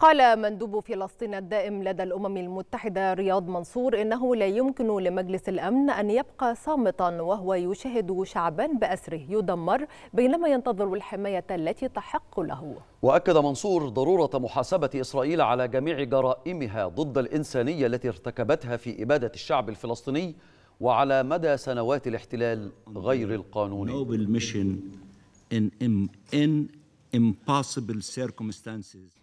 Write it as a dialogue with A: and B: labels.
A: قال مندوب فلسطين الدائم لدى الأمم المتحدة رياض منصور إنه لا يمكن لمجلس الأمن أن يبقى صامتا وهو يشاهد شعبا بأسره يدمر بينما ينتظر الحماية التي تحق له
B: وأكد منصور ضرورة محاسبة إسرائيل على جميع جرائمها ضد الإنسانية التي ارتكبتها في إبادة الشعب الفلسطيني وعلى مدى سنوات الاحتلال غير
C: القانوني.